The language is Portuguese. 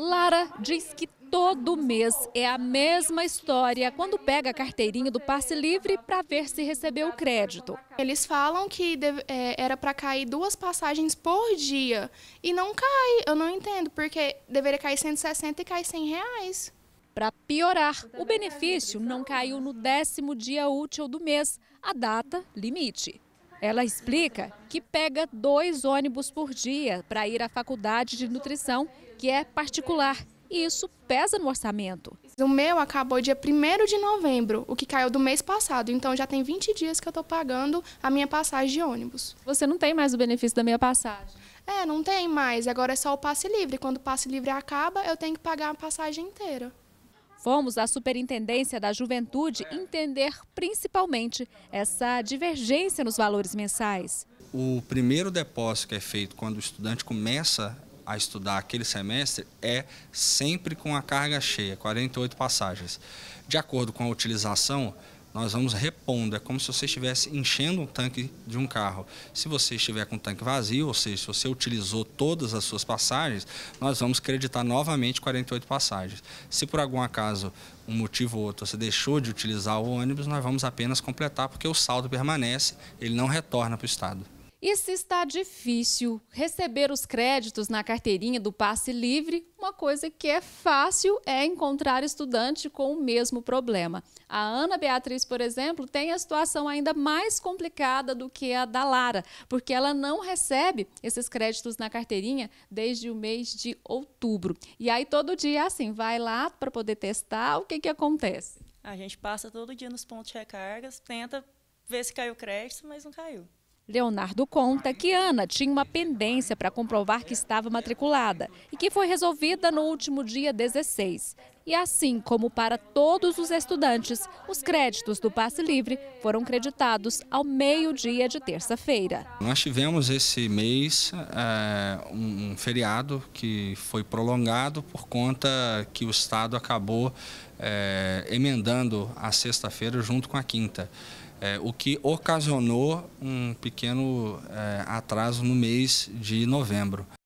Lara diz que todo mês é a mesma história quando pega a carteirinha do passe livre para ver se recebeu o crédito. Eles falam que deve, é, era para cair duas passagens por dia e não cai. Eu não entendo porque deveria cair 160 e cair 100 reais. Para piorar, o benefício não caiu no décimo dia útil do mês, a data limite. Ela explica que pega dois ônibus por dia para ir à faculdade de nutrição, que é particular, e isso pesa no orçamento. O meu acabou dia 1 de novembro, o que caiu do mês passado, então já tem 20 dias que eu estou pagando a minha passagem de ônibus. Você não tem mais o benefício da minha passagem? É, não tem mais, agora é só o passe livre. Quando o passe livre acaba, eu tenho que pagar a passagem inteira. Fomos à Superintendência da Juventude entender principalmente essa divergência nos valores mensais. O primeiro depósito que é feito quando o estudante começa a estudar aquele semestre é sempre com a carga cheia, 48 passagens. De acordo com a utilização, nós vamos repondo. É como se você estivesse enchendo um tanque de um carro. Se você estiver com o tanque vazio, ou seja, se você utilizou todas as suas passagens, nós vamos creditar novamente 48 passagens. Se por algum acaso, um motivo ou outro, você deixou de utilizar o ônibus, nós vamos apenas completar, porque o saldo permanece, ele não retorna para o Estado. E se está difícil receber os créditos na carteirinha do passe livre, uma coisa que é fácil é encontrar estudante com o mesmo problema. A Ana Beatriz, por exemplo, tem a situação ainda mais complicada do que a da Lara, porque ela não recebe esses créditos na carteirinha desde o mês de outubro. E aí todo dia é assim, vai lá para poder testar, o que que acontece? A gente passa todo dia nos pontos de recargas, tenta ver se caiu crédito, mas não caiu. Leonardo conta que Ana tinha uma pendência para comprovar que estava matriculada e que foi resolvida no último dia 16. E assim como para todos os estudantes, os créditos do passe livre foram creditados ao meio-dia de terça-feira. Nós tivemos esse mês é, um feriado que foi prolongado por conta que o Estado acabou é, emendando a sexta-feira junto com a quinta é, o que ocasionou um pequeno é, atraso no mês de novembro.